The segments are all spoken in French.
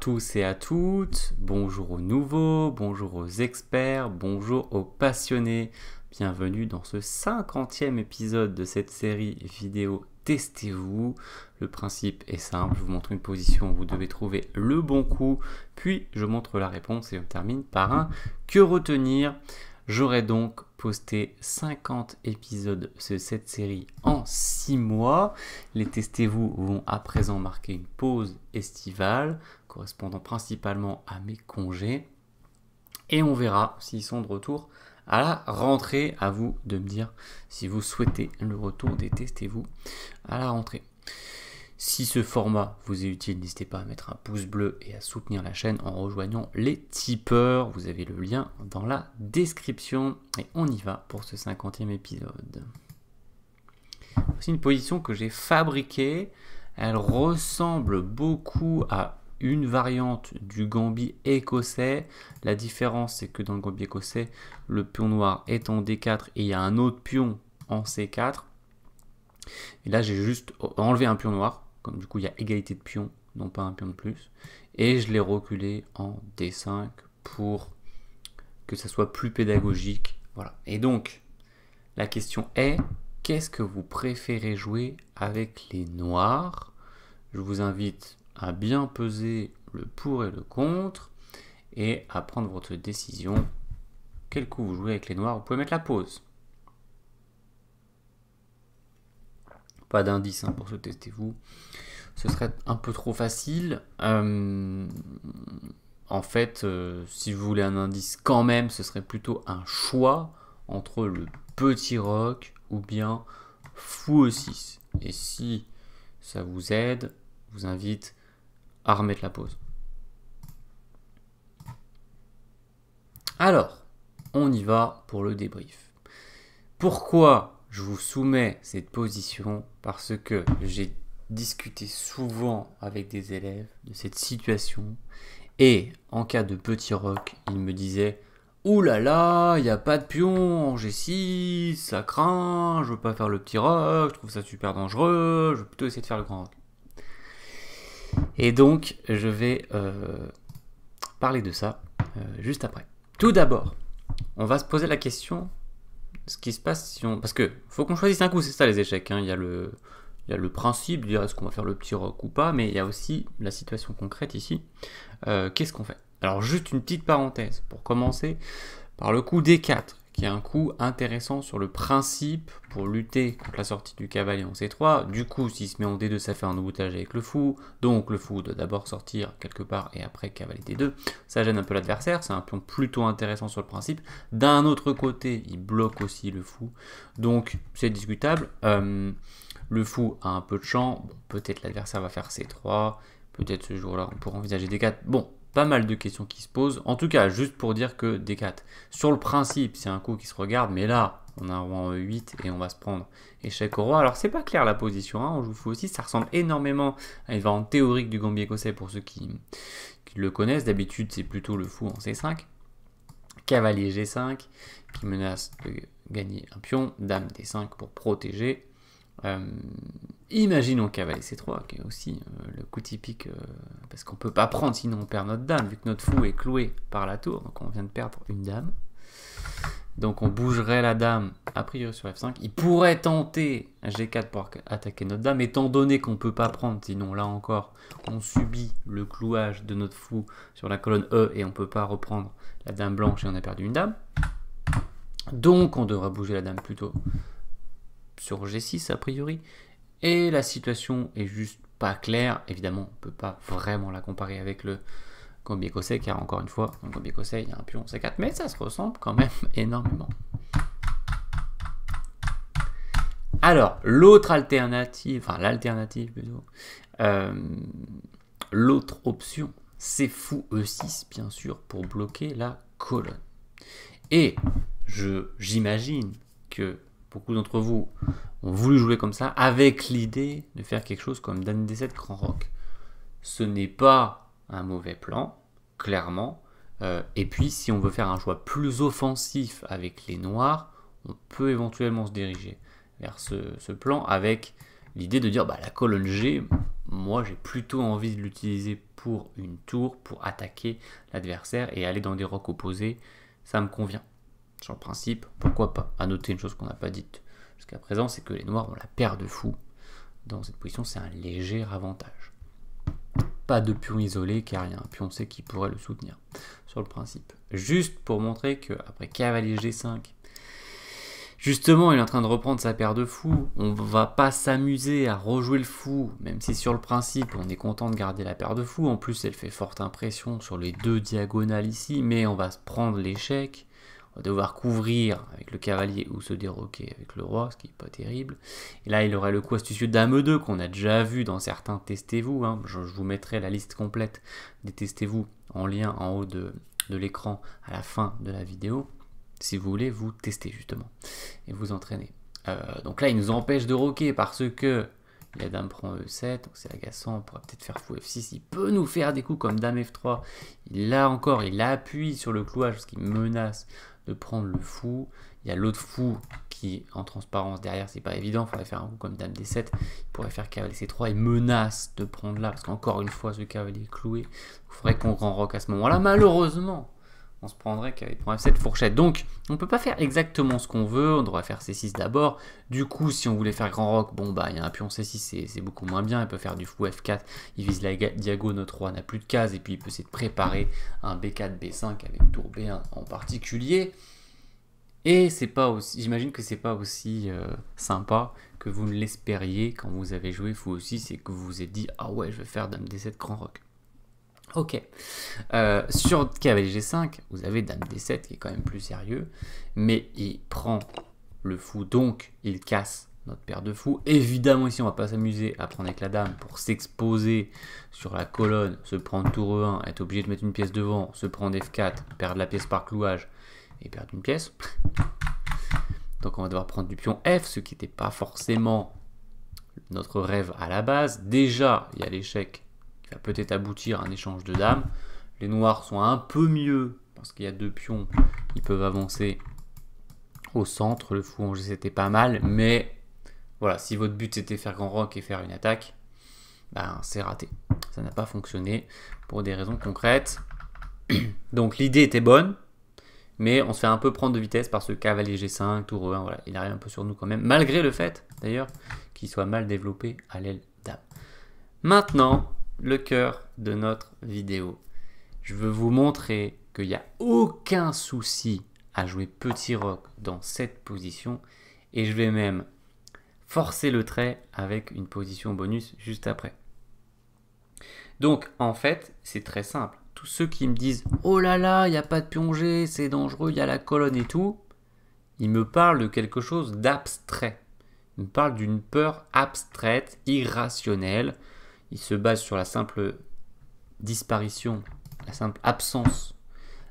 tous et à toutes, bonjour aux nouveaux, bonjour aux experts, bonjour aux passionnés. Bienvenue dans ce 50e épisode de cette série vidéo Testez-vous. Le principe est simple, je vous montre une position où vous devez trouver le bon coup, puis je montre la réponse et on termine par un que retenir. J'aurai donc poster 50 épisodes de cette série en 6 mois. Les testez-vous vont à présent marquer une pause estivale correspondant principalement à mes congés. Et on verra s'ils sont de retour à la rentrée. À vous de me dire si vous souhaitez le retour des testez-vous à la rentrée. Si ce format vous est utile, n'hésitez pas à mettre un pouce bleu et à soutenir la chaîne en rejoignant les tipeurs. Vous avez le lien dans la description. Et on y va pour ce 50e épisode. Voici une position que j'ai fabriquée. Elle ressemble beaucoup à une variante du gambi écossais. La différence, c'est que dans le gambi écossais, le pion noir est en D4 et il y a un autre pion en C4. Et là, j'ai juste enlevé un pion noir comme du coup, il y a égalité de pions, non pas un pion de plus. Et je l'ai reculé en D5 pour que ça soit plus pédagogique. Voilà. Et donc, la question est, qu'est-ce que vous préférez jouer avec les noirs Je vous invite à bien peser le pour et le contre et à prendre votre décision. Quel coup vous jouez avec les noirs Vous pouvez mettre la pause. Pas d'indice hein, pour se tester vous. Ce serait un peu trop facile. Euh, en fait, euh, si vous voulez un indice quand même, ce serait plutôt un choix entre le petit rock ou bien fou 6. E Et si ça vous aide, je vous invite à remettre la pause. Alors, on y va pour le débrief. Pourquoi je vous soumets cette position parce que j'ai discuté souvent avec des élèves de cette situation et en cas de petit rock, ils me disaient Ouh là là, il n'y a pas de pion en G6, ça craint, je veux pas faire le petit rock, je trouve ça super dangereux, je vais plutôt essayer de faire le grand rock. Et donc, je vais euh, parler de ça euh, juste après. Tout d'abord, on va se poser la question ce qui se passe si on... Parce que faut qu'on choisisse un coup, c'est ça les échecs. Hein. Il, y a le... le principe dire est-ce qu'on va faire le petit rock ou pas, mais il y a aussi la situation concrète ici. Euh, qu'est-ce qu'on fait Alors juste une petite parenthèse pour commencer par le coup D4 un coup intéressant sur le principe pour lutter contre la sortie du cavalier en C3. Du coup, s'il se met en D2, ça fait un emboutage avec le fou. Donc le fou doit d'abord sortir quelque part et après cavalier D2. Ça gêne un peu l'adversaire, c'est un pion plutôt intéressant sur le principe. D'un autre côté, il bloque aussi le fou. Donc c'est discutable. Euh, le fou a un peu de champ. peut-être l'adversaire va faire C3. Peut-être ce jour-là, on pourra envisager D4. Bon, pas mal de questions qui se posent. En tout cas, juste pour dire que D4, sur le principe, c'est un coup qui se regarde, mais là, on a un roi en 8 et on va se prendre échec au roi. Alors, c'est pas clair la position, hein, on joue fou aussi, ça ressemble énormément à une variante théorique du gambier écossais pour ceux qui, qui le connaissent. D'habitude, c'est plutôt le fou en C5. Cavalier G5 qui menace de gagner un pion, dame D5 pour protéger, euh, imaginons cavalier C3, qui est aussi euh, le coup typique, euh, parce qu'on peut pas prendre, sinon on perd notre dame, vu que notre fou est cloué par la tour, donc on vient de perdre une dame. Donc on bougerait la dame, a priori sur F5. Il pourrait tenter G4 pour attaquer notre dame, étant donné qu'on ne peut pas prendre, sinon là encore, on subit le clouage de notre fou sur la colonne E, et on ne peut pas reprendre la dame blanche, et on a perdu une dame. Donc on devrait bouger la dame plutôt sur G6 a priori. Et la situation est juste pas claire. Évidemment, on peut pas vraiment la comparer avec le Gambier écossais, car encore une fois, le Gambier il y a un pion C4, mais ça se ressemble quand même énormément. Alors, l'autre alternative, enfin l'alternative plutôt, euh, l'autre option, c'est fou E6, bien sûr, pour bloquer la colonne. Et j'imagine que beaucoup d'entre vous ont voulu jouer comme ça, avec l'idée de faire quelque chose comme Dan D7 Grand Rock. Ce n'est pas un mauvais plan, clairement. Euh, et puis, si on veut faire un choix plus offensif avec les noirs, on peut éventuellement se diriger vers ce, ce plan avec l'idée de dire bah, la colonne G, moi j'ai plutôt envie de l'utiliser pour une tour, pour attaquer l'adversaire et aller dans des rocs opposés, ça me convient sur le principe, pourquoi pas À noter une chose qu'on n'a pas dite jusqu'à présent, c'est que les noirs ont la paire de fous. Dans cette position, c'est un léger avantage. Pas de pion isolé, car il y a un pion C qui pourrait le soutenir, sur le principe. Juste pour montrer que après cavalier G5, justement, il est en train de reprendre sa paire de fous. On va pas s'amuser à rejouer le fou, même si sur le principe, on est content de garder la paire de fous. En plus, elle fait forte impression sur les deux diagonales ici, mais on va se prendre l'échec devoir couvrir avec le cavalier ou se déroquer avec le roi, ce qui n'est pas terrible. Et là, il aurait le coup astucieux dame 2 qu'on a déjà vu dans certains testez-vous. Hein. Je, vous mettrai la liste complète des testez-vous en lien en haut de, l'écran à la fin de la vidéo. Si vous voulez, vous tester justement et vous entraîner euh, donc là, il nous empêche de roquer parce que la dame prend E7, donc c'est agaçant, on pourrait peut-être faire fou F6, il peut nous faire des coups comme dame F3, là encore, il appuie sur le clouage, ce qui menace de prendre le fou. Il y a l'autre fou qui, en transparence derrière, c'est pas évident. Il faudrait faire un coup comme Dame D7. Il pourrait faire cavalier C3 et menace de prendre là. Parce qu'encore une fois, ce cavalier est cloué. Il faudrait qu'on grand rock à ce moment-là. Malheureusement, on se prendrait qu'avec F7 fourchette. Donc, on ne peut pas faire exactement ce qu'on veut, on doit faire C6 d'abord. Du coup, si on voulait faire grand rock, bon, bah, il y a un pion C6, c'est beaucoup moins bien. Il peut faire du fou F4, il vise la diagonale 3 n'a plus de cases. et puis il peut essayer de préparer un B4, B5 avec tour B1 en particulier. Et c'est pas aussi, j'imagine que c'est pas aussi euh, sympa que vous ne l'espériez quand vous avez joué fou aussi, c'est que vous vous êtes dit, ah ouais, je vais faire dame D7 grand rock. Ok. Euh, sur cavalier G5, vous avez Dame D7 qui est quand même plus sérieux, mais il prend le fou, donc il casse notre paire de fous. Évidemment, ici, on va pas s'amuser à prendre avec la dame pour s'exposer sur la colonne, se prendre tour E1, être obligé de mettre une pièce devant, se prendre F4, perdre la pièce par clouage et perdre une pièce. Donc on va devoir prendre du pion F, ce qui n'était pas forcément notre rêve à la base. Déjà, il y a l'échec ça va peut-être aboutir à un échange de dames. Les noirs sont un peu mieux parce qu'il y a deux pions, qui peuvent avancer au centre. Le fou en G c'était pas mal, mais voilà, si votre but c'était faire grand rock et faire une attaque, ben c'est raté. Ça n'a pas fonctionné pour des raisons concrètes. Donc l'idée était bonne, mais on se fait un peu prendre de vitesse par ce cavalier G5, tour 1 voilà, il arrive un peu sur nous quand même, malgré le fait d'ailleurs qu'il soit mal développé à l'aile dame. Maintenant, le cœur de notre vidéo. Je veux vous montrer qu'il n'y a aucun souci à jouer petit rock dans cette position et je vais même forcer le trait avec une position bonus juste après. Donc en fait, c'est très simple. Tous ceux qui me disent « Oh là là, il n'y a pas de plongée, c'est dangereux, il y a la colonne et tout », ils me parlent de quelque chose d'abstrait. Ils me parlent d'une peur abstraite, irrationnelle, ils se basent sur la simple disparition, la simple absence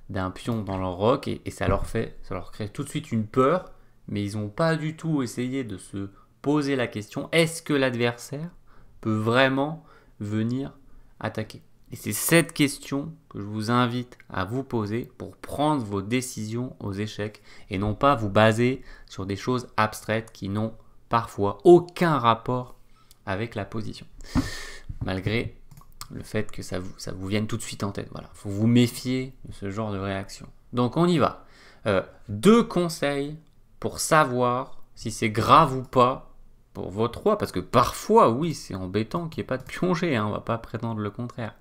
d'un pion dans leur rock et, et, ça leur fait, ça leur crée tout de suite une peur, mais ils n'ont pas du tout essayé de se poser la question est-ce que l'adversaire peut vraiment venir attaquer Et c'est cette question que je vous invite à vous poser pour prendre vos décisions aux échecs et non pas vous baser sur des choses abstraites qui n'ont parfois aucun rapport avec la position malgré le fait que ça vous, vienne tout de suite en tête. Voilà, faut vous méfier de ce genre de réaction. Donc on y va. Euh, deux conseils pour savoir si c'est grave ou pas pour vos trois, parce que parfois, oui, c'est embêtant qu'il n'y ait pas de pion hein, on va pas prétendre le contraire.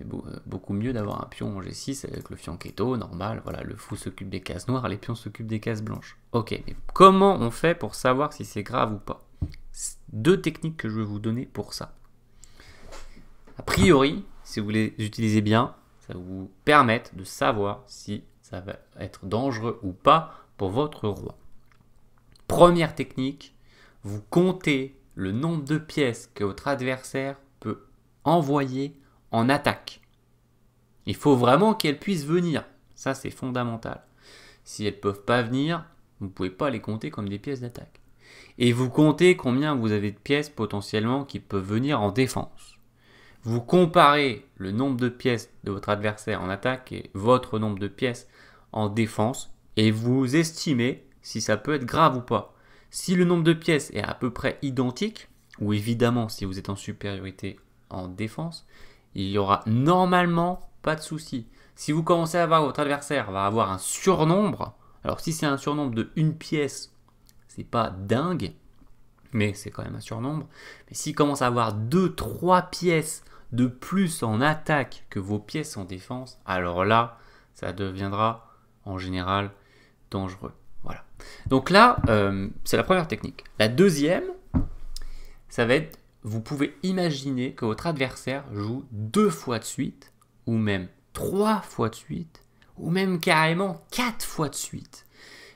Euh, beaucoup mieux d'avoir un pion G6 avec le fianchetto, normal, voilà, le fou s'occupe des cases noires, les pions s'occupent des cases blanches. Ok, mais comment on fait pour savoir si c'est grave ou pas Deux techniques que je vais vous donner pour ça. A priori, si vous les utilisez bien, ça vous permettre de savoir si ça va être dangereux ou pas pour votre roi. Première technique, vous comptez le nombre de pièces que votre adversaire peut envoyer en attaque. Il faut vraiment qu'elles puissent venir. Ça, c'est fondamental. Si elles ne peuvent pas venir, vous ne pouvez pas les compter comme des pièces d'attaque. Et vous comptez combien vous avez de pièces potentiellement qui peuvent venir en défense. Vous comparez le nombre de pièces de votre adversaire en attaque et votre nombre de pièces en défense et vous estimez si ça peut être grave ou pas. Si le nombre de pièces est à peu près identique, ou évidemment si vous êtes en supériorité en défense, il n'y aura normalement pas de souci. Si vous commencez à voir votre adversaire va avoir un surnombre, alors si c'est un surnombre de une pièce, c'est pas dingue, mais c'est quand même un surnombre. Mais s'il commence à avoir deux, trois pièces de plus en attaque que vos pièces en défense, alors là, ça deviendra en général dangereux. Voilà. Donc là, euh, c'est la première technique. La deuxième, ça va être, vous pouvez imaginer que votre adversaire joue deux fois de suite, ou même trois fois de suite, ou même carrément quatre fois de suite.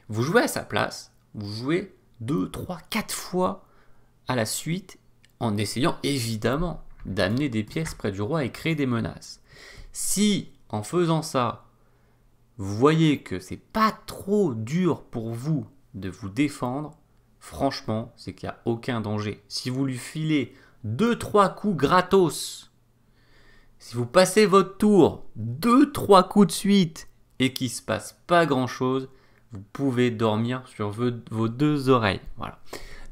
Vous jouez à sa place, vous jouez deux, trois, quatre fois à la suite, en essayant évidemment d'amener des pièces près du roi et créer des menaces. Si, en faisant ça, vous voyez que c'est pas trop dur pour vous de vous défendre, franchement, c'est qu'il n'y a aucun danger. Si vous lui filez 2-3 coups gratos, si vous passez votre tour 2 trois coups de suite et qu'il ne se passe pas grand chose, vous pouvez dormir sur vos deux oreilles. Voilà.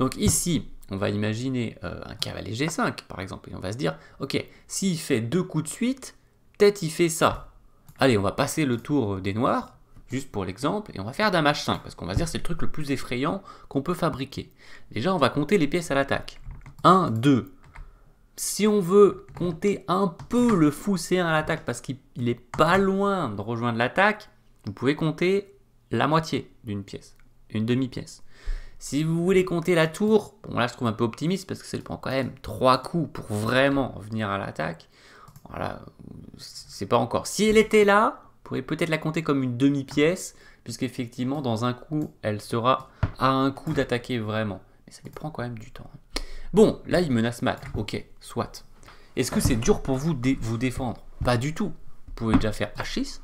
Donc ici, on va imaginer euh, un cavalier G5 par exemple, et on va se dire, ok, s'il fait deux coups de suite, peut-être il fait ça. Allez, on va passer le tour euh, des noirs, juste pour l'exemple, et on va faire dame H5, parce qu'on va se dire c'est le truc le plus effrayant qu'on peut fabriquer. Déjà, on va compter les pièces à l'attaque. 1, 2. Si on veut compter un peu le fou C1 à l'attaque, parce qu'il est pas loin de rejoindre l'attaque, vous pouvez compter la moitié d'une pièce, une demi-pièce. Si vous voulez compter la tour, bon là je trouve un peu optimiste parce que ça prend quand même trois coups pour vraiment venir à l'attaque. Voilà, c'est pas encore. Si elle était là, vous pourriez peut-être la compter comme une demi-pièce, puisqu'effectivement dans un coup, elle sera à un coup d'attaquer vraiment. Mais ça lui prend quand même du temps. Bon, là il menace Matt, ok, soit. Est-ce que c'est dur pour vous de vous défendre Pas du tout. Vous pouvez déjà faire H6.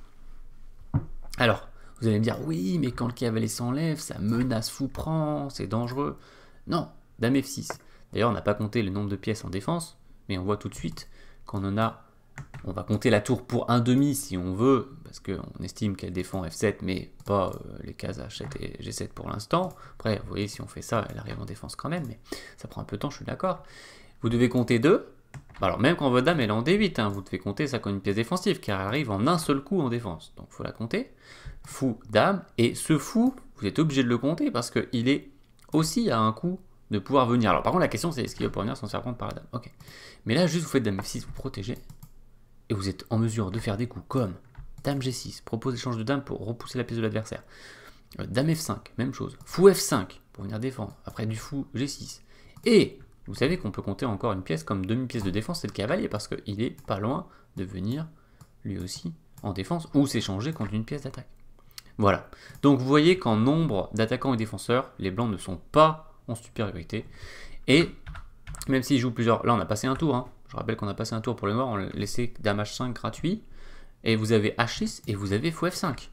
Alors, vous allez me dire, oui, mais quand le cavalier s'enlève, ça menace prend, c'est dangereux. Non, dame F6. D'ailleurs, on n'a pas compté le nombre de pièces en défense, mais on voit tout de suite qu'on en a. On va compter la tour pour un demi si on veut, parce qu'on estime qu'elle défend F7, mais pas euh, les cases H7 et G7 pour l'instant. Après, vous voyez, si on fait ça, elle arrive en défense quand même, mais ça prend un peu de temps, je suis d'accord. Vous devez compter 2. Bah alors, même quand votre dame elle est en D8, hein, vous devez compter ça comme une pièce défensive, car elle arrive en un seul coup en défense. Donc, il faut la compter fou dame, Et ce fou, vous êtes obligé de le compter parce qu'il est aussi à un coup de pouvoir venir. Alors par contre, la question c'est est-ce qu'il va pouvoir venir sans se faire par la dame Ok. Mais là, juste vous faites dame F6, vous protéger Et vous êtes en mesure de faire des coups comme dame G6, propose échange de dame pour repousser la pièce de l'adversaire. Euh, dame F5, même chose. Fou F5 pour venir défendre. Après du fou G6. Et vous savez qu'on peut compter encore une pièce comme demi-pièce de défense, c'est le cavalier, parce qu'il est pas loin de venir lui aussi en défense ou s'échanger contre une pièce d'attaque. Voilà. Donc vous voyez qu'en nombre d'attaquants et défenseurs, les blancs ne sont pas en supériorité. Et même s'ils jouent plusieurs... Là, on a passé un tour. Hein. Je rappelle qu'on a passé un tour pour les mort. On a laissé damage 5 gratuit. Et vous avez H6 et vous avez Fou F5.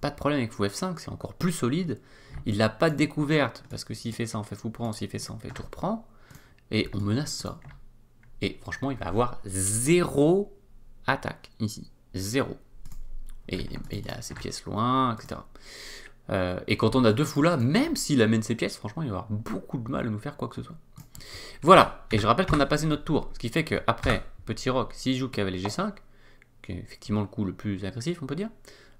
Pas de problème avec Fou F5. C'est encore plus solide. Il n'a pas de découverte. Parce que s'il fait ça, on fait Fou prend. S'il fait ça, on fait Tour prend. Et on menace ça. Et franchement, il va avoir zéro attaque ici. Zéro et, il a ses pièces loin, etc. Euh, et quand on a deux fous là, même s'il amène ses pièces, franchement, il va avoir beaucoup de mal à nous faire quoi que ce soit. Voilà, et je rappelle qu'on a passé notre tour, ce qui fait qu'après, petit Rock, s'il joue cavalier G5, qui est effectivement le coup le plus agressif, on peut dire,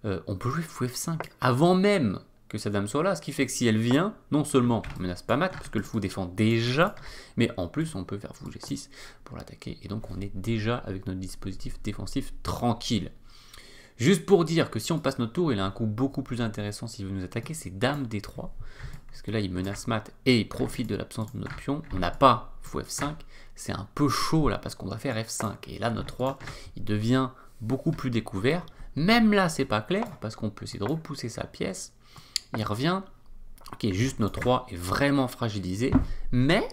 euh, on peut jouer fou F5 avant même que sa dame soit là, ce qui fait que si elle vient, non seulement on menace pas mat, parce que le fou défend déjà, mais en plus on peut faire fou G6 pour l'attaquer, et donc on est déjà avec notre dispositif défensif tranquille. Juste pour dire que si on passe notre tour, il a un coup beaucoup plus intéressant s'il veut nous attaquer, c'est Dame D3. Parce que là, il menace mat et il profite de l'absence de notre pion. On n'a pas fou F5. C'est un peu chaud là, parce qu'on va faire F5. Et là, notre 3, il devient beaucoup plus découvert. Même là, c'est pas clair, parce qu'on peut essayer de repousser sa pièce. Il revient. Ok, juste notre 3 est vraiment fragilisé. Mais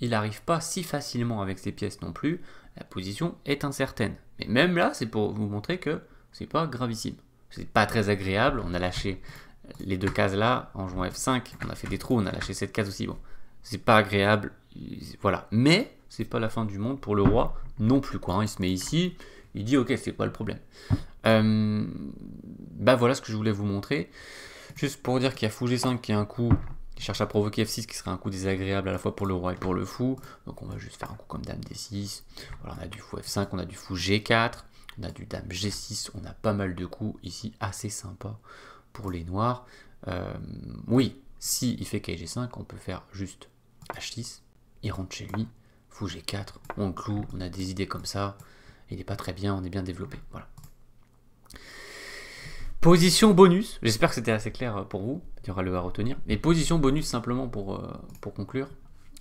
il n'arrive pas si facilement avec ses pièces non plus. La position est incertaine. Mais même là, c'est pour vous montrer que c'est pas gravissime. C'est pas très agréable. On a lâché les deux cases là en jouant F5. On a fait des trous, on a lâché cette case aussi. Bon, c'est pas agréable. Voilà. Mais c'est pas la fin du monde pour le roi non plus. Quoi. Hein. Il se met ici. Il dit ok, c'est pas le problème euh, Bah voilà ce que je voulais vous montrer. Juste pour dire qu'il y a fou G5 qui est un coup il cherche à provoquer F6 qui serait un coup désagréable à la fois pour le roi et pour le fou. Donc on va juste faire un coup comme Dame D6. Voilà, on a du fou F5, on a du fou G4. On a du Dame G6, on a pas mal de coups ici, assez sympa pour les noirs. Euh, oui, si il fait KG5, on peut faire juste H6, il rentre chez lui, fou G4, on le cloue, on a des idées comme ça, il n'est pas très bien, on est bien développé, voilà. Position bonus, j'espère que c'était assez clair euh, pour vous, il y aura le à retenir. Mais position bonus simplement pour, euh, pour conclure,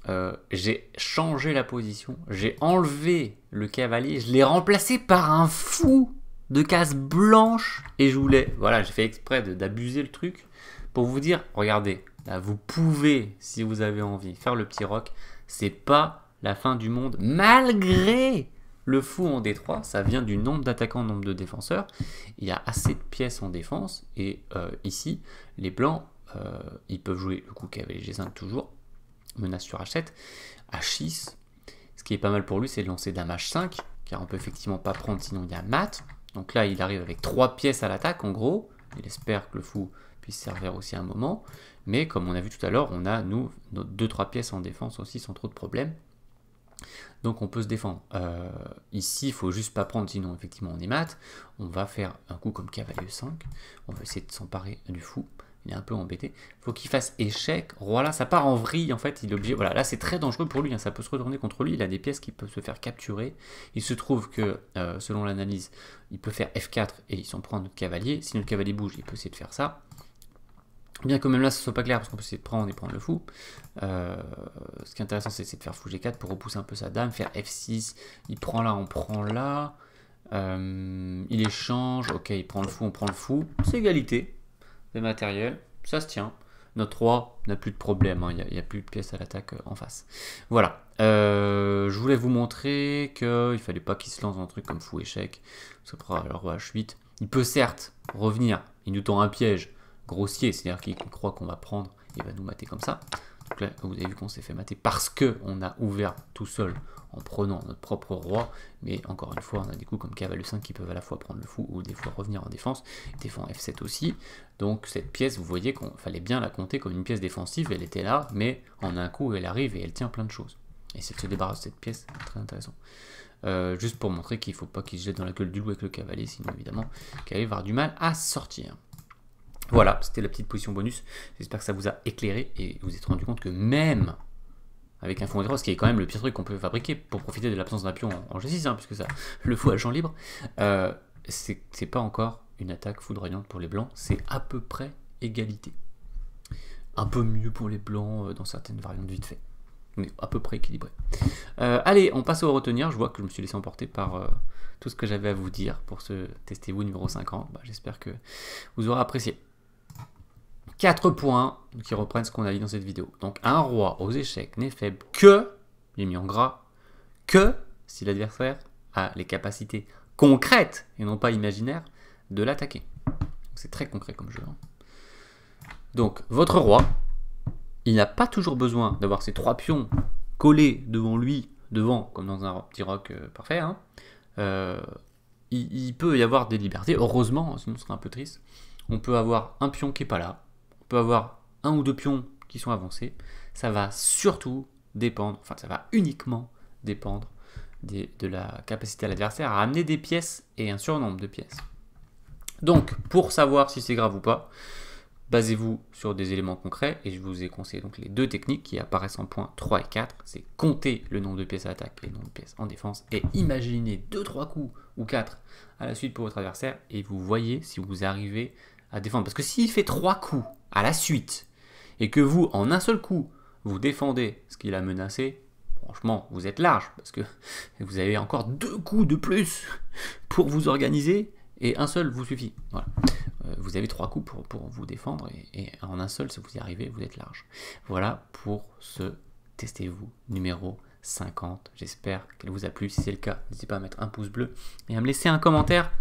euh, j'ai changé la position, j'ai enlevé le cavalier, je l'ai remplacé par un fou de case blanche et je voulais, voilà, j'ai fait exprès d'abuser le truc pour vous dire, regardez, vous pouvez, si vous avez envie, faire le petit rock, c'est pas la fin du monde, malgré le fou en D3, ça vient du nombre d'attaquants, nombre de défenseurs. Il y a assez de pièces en défense. Et euh, ici, les blancs, euh, ils peuvent jouer le coup cavalier G5 toujours menace sur h7, h6. Ce qui est pas mal pour lui, c'est de lancer dame h5, car on peut effectivement pas prendre sinon il y a mat. Donc là, il arrive avec trois pièces à l'attaque, en gros. Il espère que le fou puisse servir aussi un moment. Mais comme on a vu tout à l'heure, on a, nous, nos deux, trois pièces en défense aussi sans trop de problèmes. Donc on peut se défendre. Euh, ici, il faut juste pas prendre, sinon effectivement on est mat. On va faire un coup comme cavalier 5. On va essayer de s'emparer du fou il est un peu embêté. Faut qu'il fasse échec. Roi là, ça part en vrille en fait. Il est Voilà, là c'est très dangereux pour lui. Hein. Ça peut se retourner contre lui. Il a des pièces qui peuvent se faire capturer. Il se trouve que, euh, selon l'analyse, il peut faire F4 et il s'en prend notre cavalier. Si le cavalier bouge, il peut essayer de faire ça. Bien que même là, ce soit pas clair parce qu'on peut essayer de prendre et prendre le fou. Euh, ce qui est intéressant, c'est de faire fou G4 pour repousser un peu sa dame, faire F6. Il prend là, on prend là. Euh, il échange. Ok, il prend le fou, on prend le fou. C'est égalité le matériel, ça se tient. Notre roi n'a plus de problème, hein. il n'y a, plus de pièces à l'attaque euh, en face. Voilà, euh, je voulais vous montrer qu'il ne fallait pas qu'il se lance dans un truc comme fou échec. Ça prend le roi H8, il peut certes revenir, il nous tend un piège grossier, c'est-à-dire qu'il croit qu'on va prendre, il va nous mater comme ça. Donc là, vous avez vu qu'on s'est fait mater parce que on a ouvert tout seul en prenant notre propre roi. Mais encore une fois, on a des coups comme cavalier 5 qui peuvent à la fois prendre le fou ou des fois revenir en défense. Défend F7 aussi. Donc cette pièce, vous voyez qu'on fallait bien la compter comme une pièce défensive. Elle était là, mais en un coup, elle arrive et elle tient plein de choses. Et c'est de se débarrasser de cette pièce, très intéressant. Euh, juste pour montrer qu'il ne faut pas qu'il se jette dans la gueule du loup avec le cavalier, sinon évidemment, qu'elle va avoir du mal à sortir. Voilà, c'était la petite position bonus. J'espère que ça vous a éclairé et vous, vous êtes rendu compte que même avec un fond de ce qui est quand même le pire truc qu'on peut fabriquer pour profiter de l'absence d'un pion en, G6, hein, puisque ça le fout à champ libre, euh, c'est pas encore une attaque foudroyante pour les blancs, c'est à peu près égalité. Un peu mieux pour les blancs euh, dans certaines variantes vite fait. On est à peu près équilibré. Euh, allez, on passe au retenir. Je vois que je me suis laissé emporter par tout ce que j'avais à vous dire pour ce Testez-vous numéro 50. Bah, j'espère que vous aurez apprécié. Quatre points. qui reprennent ce qu'on a dit dans cette vidéo. Donc un roi aux échecs n'est faible que, j'ai mis en gras, que si l'adversaire a les capacités concrètes et non pas imaginaires de l'attaquer. C'est très concret comme jeu. Hein. Donc votre roi, il n'a pas toujours besoin d'avoir ses trois pions collés devant lui, devant, comme dans un petit rock euh, parfait. Hein. Euh, il, il, peut y avoir des libertés, heureusement, sinon ce serait un peu triste. On peut avoir un pion qui n'est pas là, avoir un ou deux pions qui sont avancés. Ça va surtout dépendre, enfin ça va uniquement dépendre de la capacité à l'adversaire à amener des pièces et un surnombre de pièces. Donc, pour savoir si c'est grave ou pas, basez-vous sur des éléments concrets et je vous ai conseillé donc les deux techniques qui apparaissent en point 3 et 4, c'est compter le nombre de pièces à attaque et le nombre de pièces en défense et imaginer deux trois coups ou quatre à la suite pour votre adversaire et vous voyez si vous arrivez à défendre. Parce que s'il fait trois coups à la suite, et que vous, en un seul coup, vous défendez ce qu'il a menacé, franchement, vous êtes large, parce que vous avez encore deux coups de plus pour vous organiser, et un seul vous suffit. Voilà. Euh, vous avez trois coups pour, vous défendre, et, et, en un seul, si vous y arrivez, vous êtes large. Voilà pour ce Testez-vous numéro 50. J'espère qu'elle vous a plu. Si c'est le cas, n'hésitez pas à mettre un pouce bleu et à me laisser un commentaire.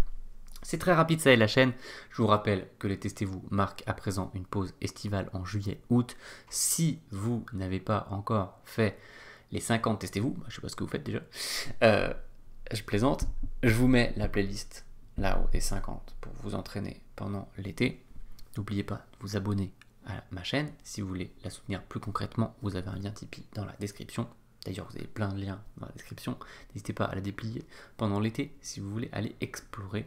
C'est très rapide, ça et la chaîne. Je vous rappelle que les Testez-vous marquent à présent une pause estivale en juillet-août. Si vous n'avez pas encore fait les 50 Testez-vous, je sais pas ce que vous faites déjà, euh, je plaisante, je vous mets la playlist là-haut des 50 pour vous entraîner pendant l'été. N'oubliez pas de vous abonner à ma chaîne. Si vous voulez la soutenir plus concrètement, vous avez un lien Tipeee dans la description. D'ailleurs, vous avez plein de liens dans la description. N'hésitez pas à la déplier pendant l'été si vous voulez aller explorer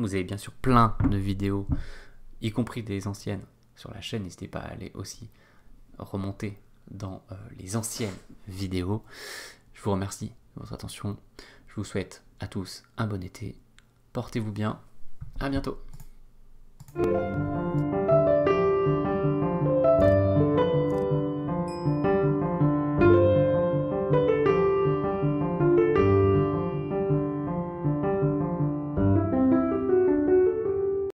vous avez bien sûr plein de vidéos, y compris des anciennes, sur la chaîne. N'hésitez pas à aller aussi remonter dans euh, les anciennes vidéos. Je vous remercie de votre attention. Je vous souhaite à tous un bon été. Portez-vous bien. À bientôt.